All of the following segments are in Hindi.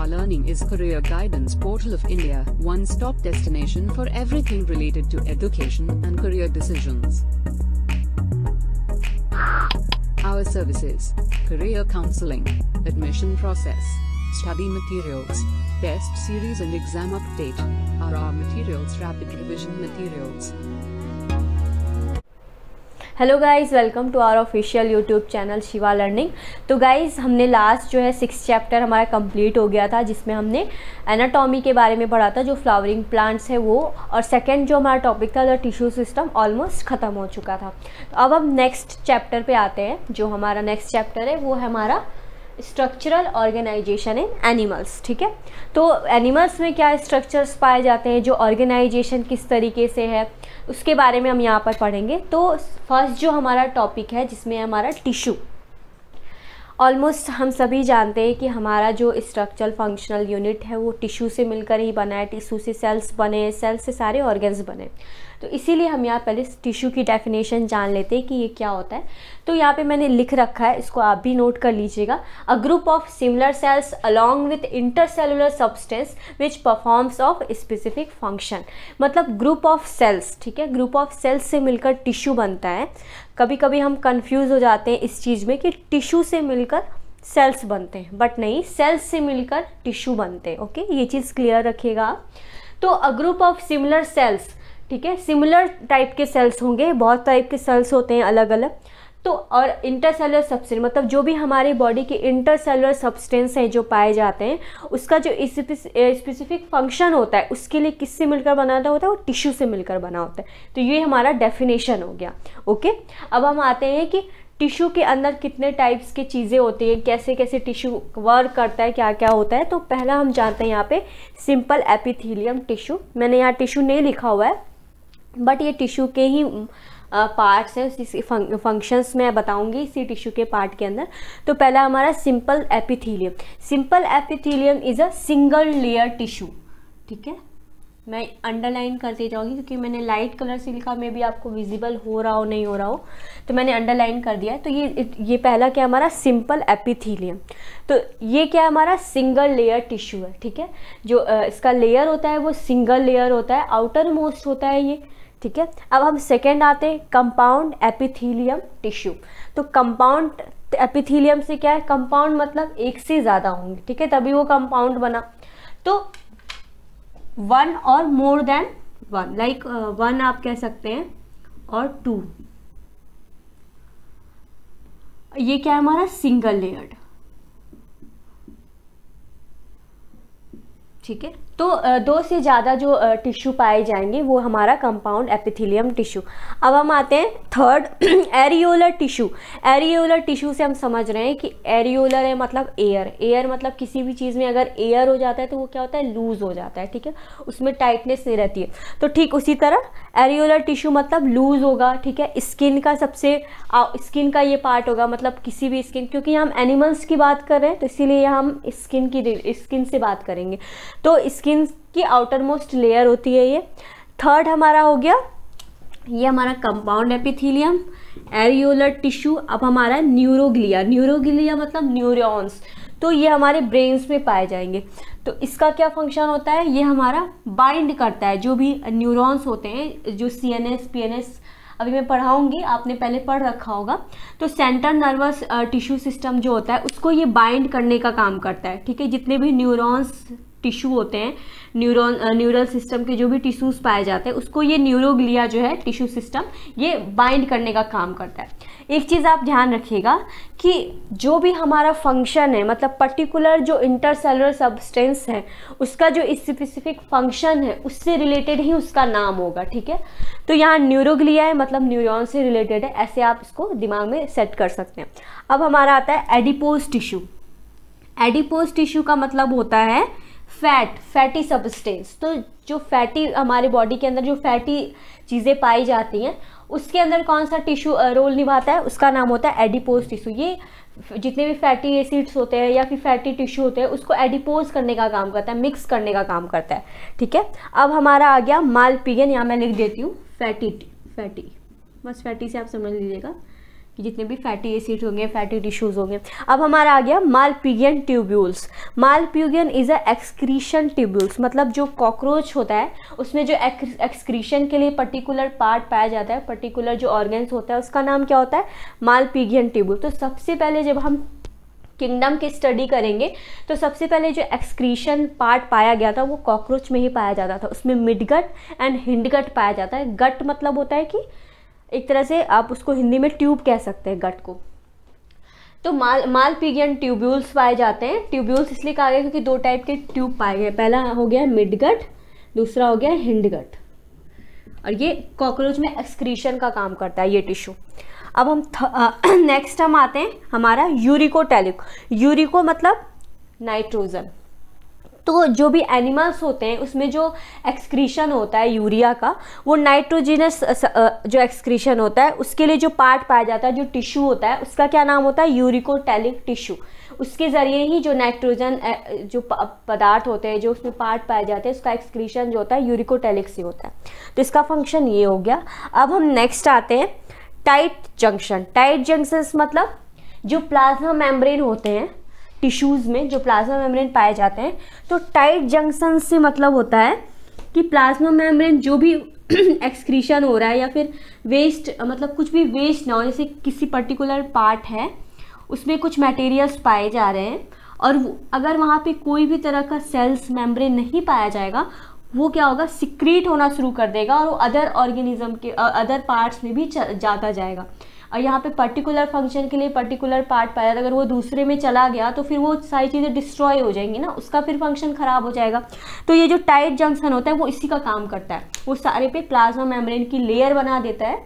Goa Learning is career guidance portal of India, one-stop destination for everything related to education and career decisions. Our services, career counseling, admission process, study materials, test series and exam update, are our materials rapid revision materials. Hello guys welcome to our official YouTube channel Shiva learning तो गाइस हमने लास्ट जो है सिक्स चैप्टर हमारा कंप्लीट हो गया था जिसमें हमने एनाटॉमी के बारे में पढ़ा था जो फ्लावरिंग प्लांट्स है वो और सेकंड जो हमारा टॉपिक था द टिश्यू सिस्टम ऑलमोस्ट ख़त्म हो चुका था तो अब हम नेक्स्ट चैप्टर पर आते हैं जो हमारा नेक्स्ट चैप्टर है वो है हमारा स्ट्रक्चरल ऑर्गेनाइजेशन इन एनिमल्स ठीक है तो एनिमल्स में क्या स्ट्रक्चर्स पाए जाते हैं जो ऑर्गेनाइजेशन किस तरीके से है उसके बारे में हम यहाँ पर पढ़ेंगे तो फर्स्ट जो हमारा टॉपिक है जिसमें है हमारा टिश्यू ऑलमोस्ट हम सभी जानते हैं कि हमारा जो स्ट्रक्चरल फंक्शनल यूनिट है वो टिश्यू से मिलकर ही बना है टिश्यू से सेल्स बने सेल्स से सारे ऑर्गन्स बने तो इसीलिए हम यहाँ पहले टिश्यू की डेफिनेशन जान लेते हैं कि ये क्या होता है तो यहाँ पे मैंने लिख रखा है इसको आप भी नोट कर लीजिएगा a group of similar cells along with intercellular substance which performs of specific function मतलब ग्रुप ऑफ सेल्स ठीक है ग्रुप ऑफ सेल्स से मिलकर टिश्यू बनता है कभी कभी हम कन्फ्यूज़ हो जाते हैं इस चीज़ में कि टिश्यू से मिलकर सेल्स बनते हैं बट नहीं सेल्स से मिलकर टिश्यू बनते हैं ओके ये चीज़ क्लियर रखिएगा आप तो a group of similar cells ठीक है सिमिलर टाइप के सेल्स होंगे बहुत टाइप के सेल्स होते हैं अलग अलग तो और इंटरसेलर सब्सटेंस मतलब जो भी हमारे बॉडी के इंटरसेलर सब्सटेंस हैं जो पाए जाते हैं उसका जो स्पेसिफिक फंक्शन होता है उसके लिए किससे मिलकर बनाता होता है वो टिश्यू से मिलकर बना होता है तो ये हमारा डेफिनेशन हो गया ओके अब हम आते हैं कि टिश्यू के अंदर कितने टाइप्स की चीज़ें होती हैं कैसे कैसे टिश्यू वर्क करता है क्या क्या होता है तो पहला हम जानते हैं यहाँ पे सिंपल एपिथीलियम टिश्यू मैंने यहाँ टिश्यू नहीं लिखा हुआ है बट ये टिश्यू के ही पार्ट्स है उसी फंक्शंस मैं बताऊंगी इसी टिश्यू के पार्ट के अंदर तो पहला हमारा simple epithelium simple epithelium is a single layer tissue ठीक है मैं अंडरलाइन करती जाऊंगी क्योंकि मैंने लाइट कलर से लिखा में भी आपको विजिबल हो रहा हो नहीं हो रहा हो तो मैंने अंडरलाइन कर दिया है तो ये ये पहला क्या हमारा सिंपल एपिथीलियम तो ये क्या हमारा सिंगल लेयर टिश्यू है ठीक है जो इसका लेयर होता है वो सिंगल लेयर होता है आउटर मोस्ट होता है ये ठीक है अब हम सेकेंड आते हैं कंपाउंड एपिथीलियम टिश्यू तो कंपाउंड एपिथीलियम से क्या है कंपाउंड मतलब एक से ज़्यादा होंगे ठीक है तभी वो कंपाउंड बना तो वन और more than one like one आप कह सकते हैं और टू ये क्या है हमारा सिंगल लेयर्ड ठीक है तो दो से ज़्यादा जो टिश्यू पाए जाएंगे वो हमारा कंपाउंड एपिथिलियम टिश्यू अब हम आते हैं third areolar tissue areolar tissue से हम समझ रहे हैं कि एरियोलर है मतलब एयर एयर मतलब किसी भी चीज़ में अगर एयर हो जाता है तो वो क्या होता है लूज़ हो जाता है ठीक है उसमें टाइटनेस नहीं रहती है तो ठीक उसी तरह एरियोलर टिश्यू मतलब लूज़ होगा ठीक है स्किन का सबसे स्किन का ये पार्ट होगा मतलब किसी भी स्किन क्योंकि हम एनिमल्स की बात कर रहे हैं तो इसीलिए हम स्किन की स्किन से बात करेंगे तो स्किन स्किन की आउटर मोस्ट लेयर होती है ये थर्ड हमारा हो गया ये हमारा कंपाउंड एपिथीलियम एरियोलर टिश्यू अब हमारा न्यूरोग्लिया न्यूरोग्लिया मतलब न्यूरॉन्स तो ये हमारे ब्रेन्स में पाए जाएंगे तो इसका क्या फंक्शन होता है ये हमारा बाइंड करता है जो भी न्यूरॉन्स होते हैं जो C N S P N S अभी मैं पढ़ाऊंगी आपने पहले पढ़ रखा होगा तो सेंट्रल नर्वस टिश्यू सिस्टम जो होता है उसको ये बाइंड करने का काम करता है ठीक है जितने भी न्यूरॉन्स टिश्यू होते हैं न्यूरोन न्यूरल सिस्टम के जो भी टिश्यूज पाए जाते हैं उसको ये न्यूरोग्लिया जो है टिश्यू सिस्टम ये बाइंड करने का काम करता है एक चीज़ आप ध्यान रखिएगा कि जो भी हमारा फंक्शन है मतलब पर्टिकुलर जो इंटरसेलुलर सब्सटेंस है उसका जो स्पेसिफिक फंक्शन है उससे रिलेटेड ही उसका नाम होगा ठीक है तो यहाँ न्यूरोग्लिया है मतलब न्यूरोन से रिलेटेड है ऐसे आप इसको दिमाग में सेट कर सकते हैं अब हमारा आता है एडिपोज टिश्यू एडिपोज टिश्यू का मतलब होता है फैट फैटी सब्सटेंस तो जो फैटी हमारे बॉडी के अंदर जो फैटी चीज़ें पाई जाती हैं उसके अंदर कौन सा टिश्यू रोल निभाता है उसका नाम होता है एडिपोज टिश्यू ये जितने भी फैटी एसिड्स होते हैं या फिर फैटी टिश्यू होते हैं उसको एडिपोज करने का काम करता है मिक्स करने का काम करता है ठीक है अब हमारा आ गया मालपीगन यहाँ मैं लिख देती हूँ फैटी फैटी बस फैटी से आप समझ लीजिएगा कि जितने भी फैटी एसिड्स होंगे फैटी टिश्यूज़ होंगे अब हमारा आ गया Malpighian tubules Malpighian is a excretion tubules मतलब जो कॉकरोच होता है उसमें जो एक्सक्रीशन के लिए पर्टिकुलर पार्ट पाया जाता है पर्टिकुलर जो ऑर्गेन्स होता है उसका नाम क्या होता है मालप्यूगियन ट्यूब्यूल तो सबसे पहले जब हम किंगडम की स्टडी करेंगे तो सबसे पहले जो एक्सक्रीशन पार्ट पाया गया था वो कॉकरोच में ही पाया जाता था उसमें मिडगट एंड हिंडगट पाया जाता है गट मतलब होता है कि एक तरह से आप उसको हिंदी में ट्यूब कह सकते हैं गट को तो माल माल पीगियन ट्यूब्यूल्स पाए जाते हैं ट्यूब्यूल्स इसलिए कहा गया क्योंकि दो टाइप के ट्यूब पाए गए पहला हो गया मिडगट दूसरा हो गया हिंडगट और ये कॉकरोच में एक्सक्रीशन का काम करता है ये टिश्यू अब हम नेक्स्ट हम आते हैं हमारा यूरिको टेलिक यूरिको मतलब नाइट्रोजन तो जो भी एनिमल्स होते हैं उसमें जो एक्सक्रीशन होता है यूरिया का वो नाइट्रोजिनस जो एक्सक्रीशन होता है उसके लिए जो पार्ट पाया जाता है जो टिश्यू होता है उसका क्या नाम होता है यूरिकोटेलिक टिश्यू उसके ज़रिए ही जो नाइट्रोजन जो पदार्थ होते हैं जो उसमें पार्ट पाए जाते हैं उसका एक्सक्रीशन जो होता है यूरिकोटेलिक से होता है तो इसका फंक्शन ये हो गया अब हम नेक्स्ट आते हैं टाइट जंक्शन टाइट जंक्शंस मतलब जो प्लाज्मा मेम्ब्रेन होते हैं टिश्यूज़ में जो प्लाज्मा मेम्ब्रेन पाए जाते हैं तो टाइट जंक्शन से मतलब होता है कि प्लाज्मा मेम्ब्रेन जो भी एक्सक्रीशन हो रहा है या फिर वेस्ट मतलब कुछ भी वेस्ट ना हो जैसे किसी पर्टिकुलर पार्ट है उसमें कुछ मटेरियल्स पाए जा रहे हैं और अगर वहाँ पे कोई भी तरह का सेल्स मेम्ब्रेन नहीं पाया जाएगा वो क्या होगा सिक्रीट होना शुरू कर देगा और वो अदर ऑर्गेनिज्म के अदर पार्ट्स में भी जाता जाएगा और यहाँ पे पर्टिकुलर फंक्शन के लिए पर्टिकुलर पार्ट पाया अगर वो दूसरे में चला गया तो फिर वो सारी चीज़ें डिस्ट्रॉय हो जाएंगी ना उसका फिर फंक्शन ख़राब हो जाएगा तो ये जो टाइट जंक्शन होता है वो इसी का काम करता है वो सारे पे प्लाज्मा मेम्ब्रेन की लेयर बना देता है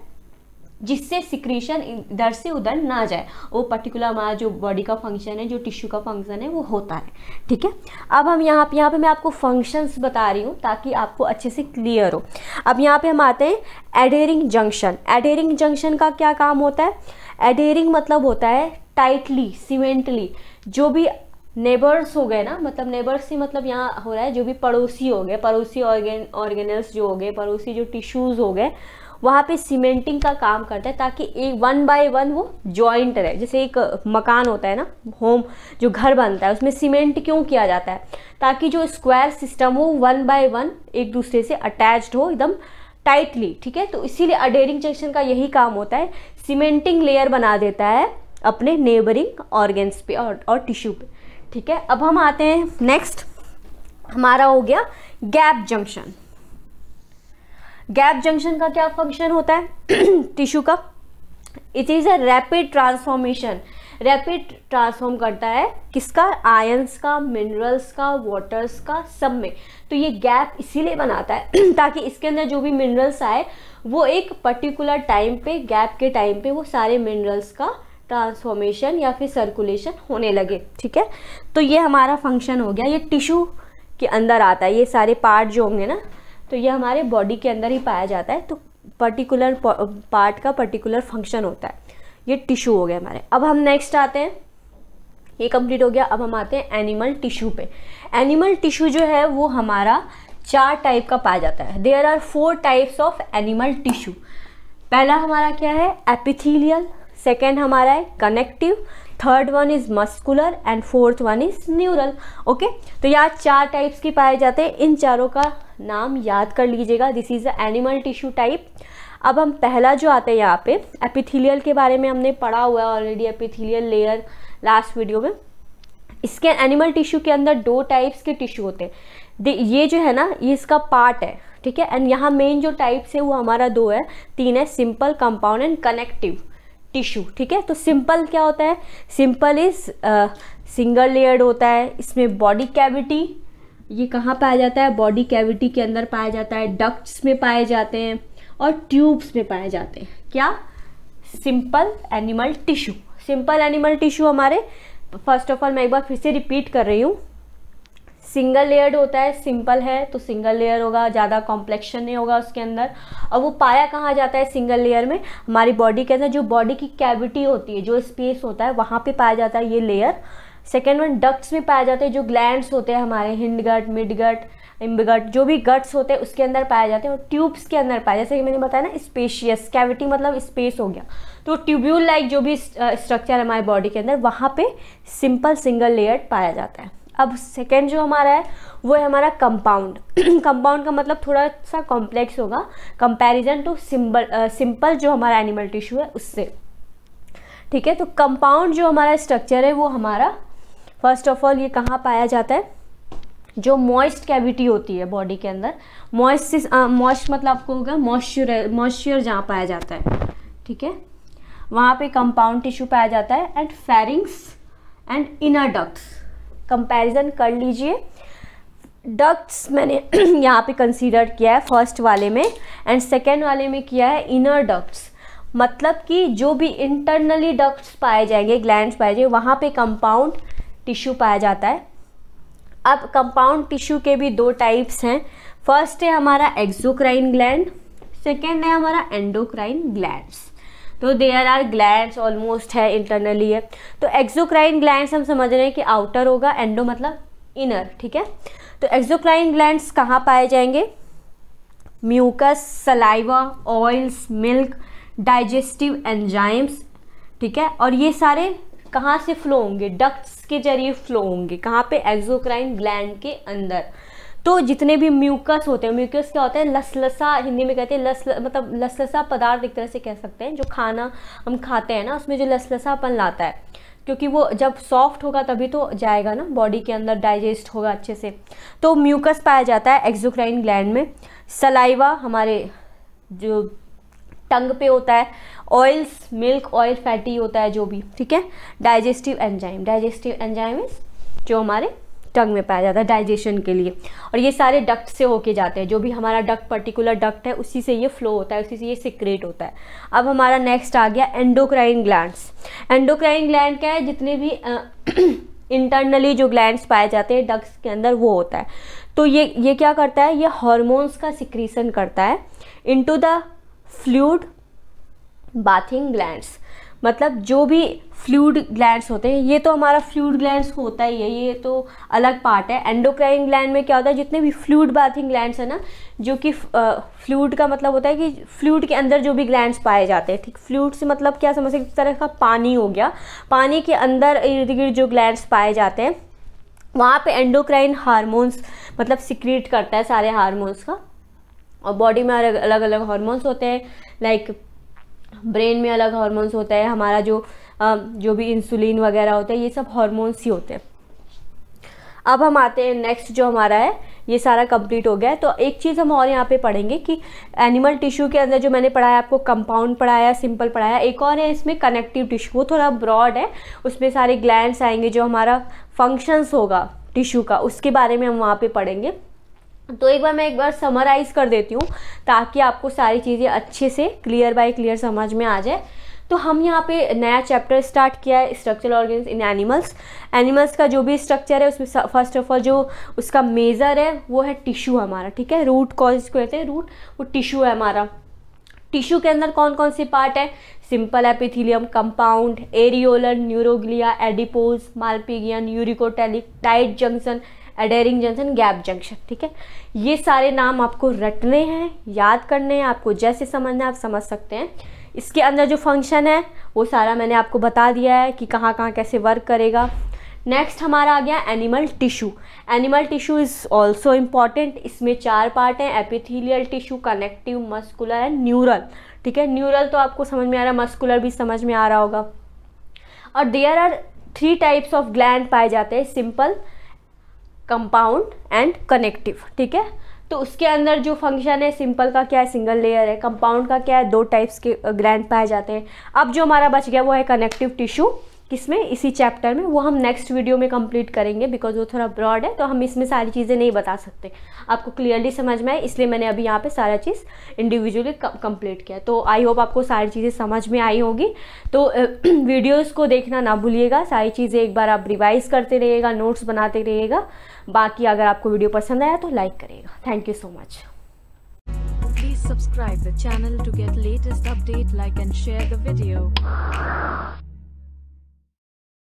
जिससे सिक्रीशन इधर से उधर ना जाए वो पर्टिकुलर हमारा जो बॉडी का फंक्शन है जो टिश्यू का फंक्शन है वो होता है ठीक है अब हम यहाँ पे यहाँ पे मैं आपको फंक्शंस बता रही हूँ ताकि आपको अच्छे से क्लियर हो अब यहाँ पे हम आते हैं एडेरिंग जंक्शन एडेरिंग जंक्शन का क्या काम होता है एडेरिंग मतलब होता है टाइटली सीमेंटली जो भी नेबर्स हो गए ना मतलब नेबर्स से मतलब यहाँ हो रहा है जो भी पड़ोसी हो गए पड़ोसी ऑर्गेन ऑर्गेनल्स जो हो गए पड़ोसी जो टिश्यूज़ हो गए वहाँ पे सीमेंटिंग का काम करता है ताकि एक वन बाय वन वो जॉइंट रहे जैसे एक मकान होता है ना होम जो घर बनता है उसमें सीमेंट क्यों किया जाता है ताकि जो स्क्वायर सिस्टम हो वन बाय वन एक दूसरे से अटैच्ड हो एकदम टाइटली ठीक है तो इसीलिए अडेरिंग जंक्शन का यही काम होता है सीमेंटिंग लेयर बना देता है अपने नेबरिंग ऑर्गेन्स पे और, और टिश्यू पे ठीक है अब हम आते हैं नेक्स्ट हमारा हो गया गैप जंक्शन गैप जंक्शन का क्या फंक्शन होता है टिश्यू का it is a rapid transformation rapid transform करता है किसका आयंस का मिनरल्स का वाटर्स का सब में तो ये गैप इसीलिए बनाता है ताकि इसके अंदर जो भी मिनरल्स आए वो एक पर्टिकुलर टाइम पे गैप के टाइम पे वो सारे मिनरल्स का ट्रांसफॉर्मेशन या फिर सर्कुलेशन होने लगे ठीक है तो ये हमारा फंक्शन हो गया ये टिश्यू के अंदर आता है ये सारे पार्ट जो होंगे ना तो ये हमारे बॉडी के अंदर ही पाया जाता है तो पर्टिकुलर पार्ट का पर्टिकुलर फंक्शन होता है ये टिश्यू हो गया हमारे अब हम नेक्स्ट आते हैं ये कंप्लीट हो गया अब हम आते हैं एनिमल टिश्यू पे एनिमल टिश्यू जो है वो हमारा चार टाइप का पाया जाता है there are four types of animal tissue पहला हमारा क्या है एपिथीलियल सेकेंड हमारा है connective third one is muscular and fourth one is neural okay तो यहाँ चार टाइप्स के पाए जाते हैं इन चारों का नाम याद कर लीजिएगा this is a animal tissue type अब हम पहला जो आते हैं यहाँ पे एपिथिलियल के बारे में हमने पढ़ा हुआ है already epithelial layer last video में इसके एनिमल टिश्यू के अंदर दो टाइप्स के टिश्यू होते हैं ये जो है ना ये इसका पार्ट है ठीक है एंड यहाँ मेन जो टाइप्स है वो हमारा दो है तीन है simple compound and connective tissue ठीक है तो सिंपल क्या होता है सिंपल इज सिंगल लेयर्ड होता है इसमें बॉडी कैविटी ये कहाँ पाया जाता है बॉडी कैविटी के अंदर पाया जाता है डक्ट्स में पाए जाते हैं और ट्यूब्स में पाए जाते हैं क्या simple animal tissue simple animal tissue हमारे फर्स्ट ऑफ ऑल मैं एक बार फिर से रिपीट कर रही हूँ सिंगल लेयर्ड होता है सिंपल है तो सिंगल लेयर होगा ज़्यादा कॉम्प्लेक्शन नहीं होगा उसके अंदर और वो पाया कहाँ जाता है सिंगल लेयर में हमारी बॉडी के अंदर जो बॉडी की कैविटी होती है जो स्पेस होता है वहाँ पे पाया जाता है ये लेयर सेकेंड वन डक्ट्स में पाया जाता है जो ग्लैंड्स होते हैं हमारे हिंड गट मिड गट इम्बगट जो भी गट्स होते हैं उसके अंदर पाए जाते हैं और ट्यूब्स के अंदर पाए जैसे कि मैंने बताया ना स्पेशियस कैविटी मतलब स्पेस हो गया तो ट्यूब्यूल लाइक जो भी स्ट्रक्चर है हमारे बॉडी के अंदर वहाँ पे सिंपल सिंगल लेयर पाया जाता है अब सेकेंड जो हमारा है वो है हमारा कंपाउंड कंपाउंड का मतलब थोड़ा सा कॉम्प्लेक्स होगा कंपैरिजन टू सिंपल सिंपल जो हमारा एनिमल टिश्यू है उससे ठीक है तो कंपाउंड जो हमारा स्ट्रक्चर है वो हमारा फर्स्ट ऑफ ऑल ये कहाँ पाया जाता है जो मॉइस्ट कैविटी होती है बॉडी के अंदर मॉइस्ट मॉइस्ट मतलब आपको होगा मॉइस्चर मॉइस्चर जहाँ पाया जाता है ठीक है वहाँ पे कंपाउंड टिश्यू पाया जाता है एंड फेरिंग्स एंड इनर डक्ट्स कंपैरिजन कर लीजिए डक्ट्स मैंने यहाँ पे कंसीडर किया है फर्स्ट वाले में एंड सेकेंड वाले में किया है इनर डक्ट्स मतलब कि जो भी इंटरनली डक्ट्स पाए जाएंगे ग्लैंड पाए जाएंगे वहाँ पे कंपाउंड टिश्यू पाया जाता है अब कंपाउंड टिश्यू के भी दो टाइप्स हैं फर्स्ट है हमारा एक्सोक्राइन ग्लैंड सेकेंड है हमारा एंडोक्राइन ग्लैंड्स तो देयर आर ग्लैंड ऑलमोस्ट है इंटरनली है तो एक्जोक्राइन ग्लैंड हम समझ रहे हैं कि आउटर होगा एंडो मतलब इनर ठीक है तो एक्जोक्राइन ग्लैंड कहाँ पाए जाएंगे mucus saliva oils milk digestive enzymes ठीक है और ये सारे कहाँ से फ्लो होंगे डक्ट्स के जरिए फ्लो होंगे कहाँ पे एक्जोक्राइन ग्लैंड के अंदर तो जितने भी म्यूकस होते हैं म्यूकस क्या होता है लसलसा हिंदी में कहते हैं लस मतलब लसलसा पदार्थ एक तरह से कह सकते हैं जो खाना हम खाते हैं ना उसमें जो लसलसापन लाता है क्योंकि वो जब सॉफ्ट होगा तभी तो जाएगा ना बॉडी के अंदर डाइजेस्ट होगा अच्छे से तो म्यूकस पाया जाता है एक्जोक्राइन ग्लैंड में सलाइवा हमारे जो टंग पे होता है ऑयल्स मिल्क ऑयल फैटी होता है जो भी ठीक है डाइजेस्टिव एंजाइम डाइजेस्टिव एंजाइम जो हमारे टंग में पाया जाता है डाइजेशन के लिए और ये सारे डक्ट से होके जाते हैं जो भी हमारा डक्ट पर्टिकुलर डक्ट है उसी से ये फ्लो होता है उसी से ये सिक्रेट होता है अब हमारा नेक्स्ट आ गया एंडोक्राइन ग्लैंड एंडोक्राइन ग्लैंड क्या है जितने भी इंटरनली जो ग्लैंड्स पाए जाते हैं डक्ट्स के अंदर वो होता है तो ये ये क्या करता है ये हॉर्मोन्स का सिक्रीसन करता है into the fluid bathing glands मतलब जो भी फ्लूड ग्लैंड्स होते हैं ये तो हमारा फ्लूड ग्लैंड्स होता ही है ये तो अलग पार्ट है एंडोक्राइन ग्लैंड में क्या होता है जितने भी फ्लूड बाथिंग ग्लैंड्स है ना जो कि फ्लूड का मतलब होता है कि फ्लूड के अंदर जो भी ग्लैंड्स पाए जाते हैं ठीक फ्लूड से मतलब क्या समझ सकते तरह का पानी हो गया पानी के अंदर इर्द गिर्द जो ग्लैंड्स पाए जाते हैं वहाँ पे एंडोक्राइन हार्मोन्स मतलब सिक्रीट करता है सारे हार्मोन्स का और बॉडी में अलग अलग हार्मोन्स होते हैं लाइक ब्रेन में अलग हार्मोन्स होता है हमारा जो जो भी इंसुलिन वगैरह होता है ये सब हार्मोन्स ही होते हैं अब हम आते हैं नेक्स्ट जो हमारा है ये सारा कंप्लीट हो गया है तो एक चीज़ हम और यहाँ पे पढ़ेंगे कि एनिमल टिश्यू के अंदर जो मैंने पढ़ाया आपको कंपाउंड पढ़ाया सिंपल पढ़ाया एक और है इसमें कनेक्टिव टिश्यू वो थोड़ा ब्रॉड है उसमें सारे ग्लैंड्स आएंगे जो हमारा फंक्शंस होगा टिश्यू का उसके बारे में हम वहाँ पर पढ़ेंगे तो एक बार मैं एक बार समराइज़ कर देती हूँ ताकि आपको सारी चीज़ें अच्छे से क्लियर बाय क्लियर समझ में आ जाए तो हम यहाँ पे नया चैप्टर स्टार्ट किया है structural organs in animals animals का जो भी स्ट्रक्चर है उसमें फर्स्ट ऑफ ऑल जो उसका मेज़र है वो है टिश्यू हमारा ठीक है रूट कॉज को कहते हैं रूट वो टिश्यू है हमारा टिश्यू के अंदर कौन कौन से पार्ट है simple epithelium compound areolar neuroglia adipose Malpighian uricotelic tight junction adhering junction gap junction ठीक है ये सारे नाम आपको रटने हैं याद करने हैं आपको जैसे समझना है आप समझ सकते हैं इसके अंदर जो फंक्शन है वो सारा मैंने आपको बता दिया है कि कहाँ कहाँ कैसे वर्क करेगा नेक्स्ट हमारा आ गया animal tissue animal tissue is also important इसमें चार पार्ट हैं epithelial tissue connective muscular and neural ठीक है न्यूरल तो आपको समझ में आ रहा है मस्कुलर भी समझ में आ रहा होगा और there are three types of gland पाए जाते हैं सिंपल कंपाउंड एंड कनेक्टिव ठीक है तो उसके अंदर जो फंक्शन है सिंपल का क्या है सिंगल लेयर है कंपाउंड का क्या है दो टाइप्स के ग्रैंड पाए जाते हैं अब जो हमारा बच गया वो है कनेक्टिव टिश्यू किसमें इसी चैप्टर में वो हम नेक्स्ट वीडियो में कंप्लीट करेंगे बिकॉज वो थोड़ा ब्रॉड है तो हम इसमें सारी चीज़ें नहीं बता सकते आपको क्लियरली समझ में आए इसलिए मैंने अभी यहाँ पे सारा चीज़ इंडिविजुअली कंप्लीट किया तो आई होप आपको सारी चीज़ें समझ में आई होगी तो वीडियोज़ को देखना ना भूलिएगा सारी चीज़ें एक बार आप रिवाइज़ करते रहिएगा नोट्स बनाते रहिएगा बाकी अगर आपको वीडियो पसंद आया तो लाइक करेगा thank you so much please subscribe the channel to get latest update like and share the video